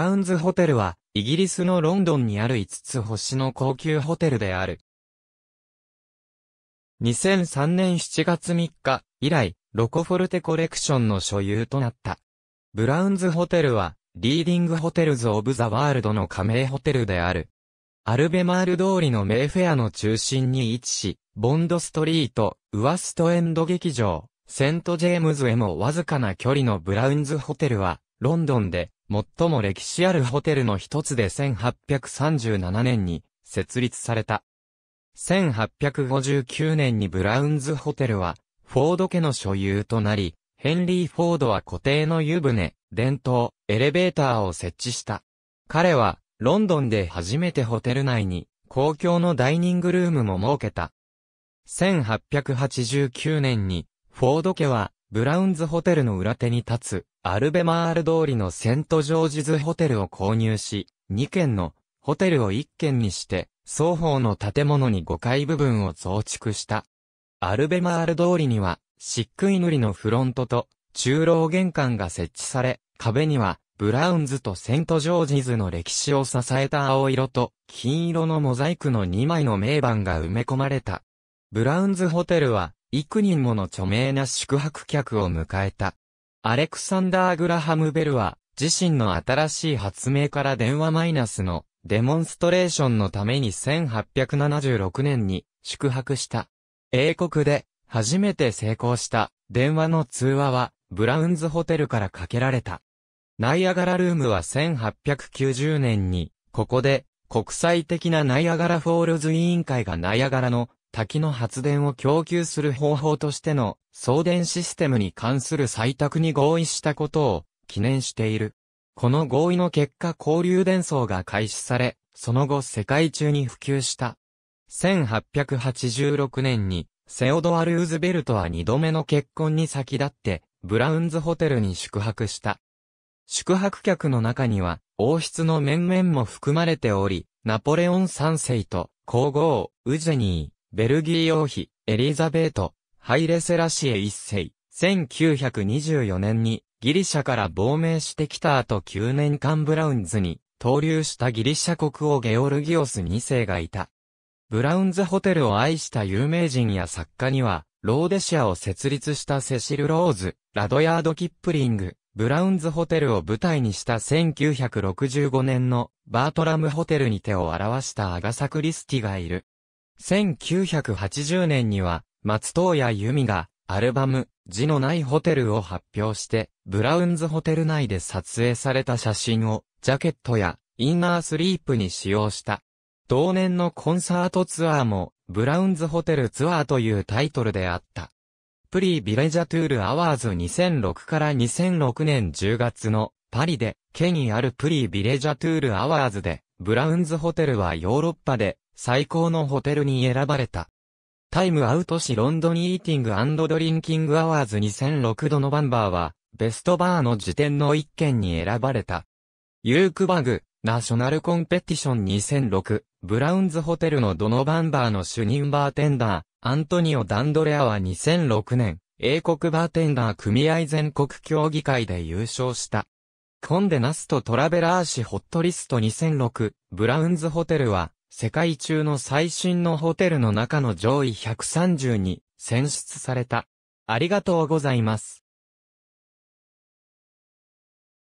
ラウンズホテルは、イギリスのロンドンにある5つ星の高級ホテルである。2003年7月3日以来、ロコフォルテコレクションの所有となった。ブラウンズホテルは、リーディングホテルズ・オブ・ザ・ワールドの加盟ホテルである。アルベマール通りのメイフェアの中心に位置し、ボンドストリート、ウワストエンド劇場、セントジェームズへもわずかな距離のブラウンズホテルは、ロンドンで最も歴史あるホテルの一つで1837年に設立された。1859年にブラウンズホテルは、フォード家の所有となり、ヘンリー・フォードは固定の湯船、電灯、エレベーターを設置した。彼は、ロンドンで初めてホテル内に、公共のダイニングルームも設けた。1889年に、フォード家は、ブラウンズホテルの裏手に立つ、アルベマール通りのセントジョージズホテルを購入し、2軒のホテルを1軒にして、双方の建物に5階部分を増築した。アルベマール通りには、漆喰塗りのフロントと、中老玄関が設置され、壁には、ブラウンズとセントジョージズの歴史を支えた青色と金色のモザイクの2枚の名板が埋め込まれた。ブラウンズホテルは幾人もの著名な宿泊客を迎えた。アレクサンダー・グラハム・ベルは、自身の新しい発明から電話マイナスのデモンストレーションのために1876年に宿泊した。英国で初めて成功した電話の通話はブラウンズホテルからかけられた。ナイアガラルームは1890年にここで国際的なナイアガラフォールズ委員会がナイアガラの滝の発電を供給する方法としての送電システムに関する採択に合意したことを記念している。この合意の結果交流伝送が開始され、その後世界中に普及した。1886年にセオドア・ルーズベルトは二度目の結婚に先立ってブラウンズホテルに宿泊した。宿泊客の中には王室の面々も含まれており、ナポレオン三世と皇后、ウジェニー、ベルギー王妃、エリザベート、ハイレセラシエ一世、1924年にギリシャから亡命してきた後9年間ブラウンズに投留したギリシャ国王ゲオルギオス2世がいた。ブラウンズホテルを愛した有名人や作家には、ローデシアを設立したセシル・ローズ、ラドヤード・キップリング、ブラウンズホテルを舞台にした1965年のバートラムホテルに手を表したアガサ・クリスティがいる。1980年には、松任谷由美が、アルバム、字のないホテルを発表して、ブラウンズホテル内で撮影された写真を、ジャケットや、インナースリープに使用した。同年のコンサートツアーも、ブラウンズホテルツアーというタイトルであった。プリービレジャトゥールアワーズ2006から2006年10月のパリで、ケにあるプリービレジャトゥールアワーズで、ブラウンズホテルはヨーロッパで最高のホテルに選ばれた。タイムアウト誌ロンドンイーティングドリンキングアワーズ2006度のバンバーは、ベストバーの時点の一件に選ばれた。ユークバグ、ナショナルコンペティション2006、ブラウンズホテルのドノバンバーの主任バーテンダー、アントニオ・ダンドレアは2006年、英国バーテンダー組合全国協議会で優勝した。コンデナスト・トラベラー氏ホットリスト2006、ブラウンズホテルは、世界中の最新のホテルの中の上位130に選出された。ありがとうございます。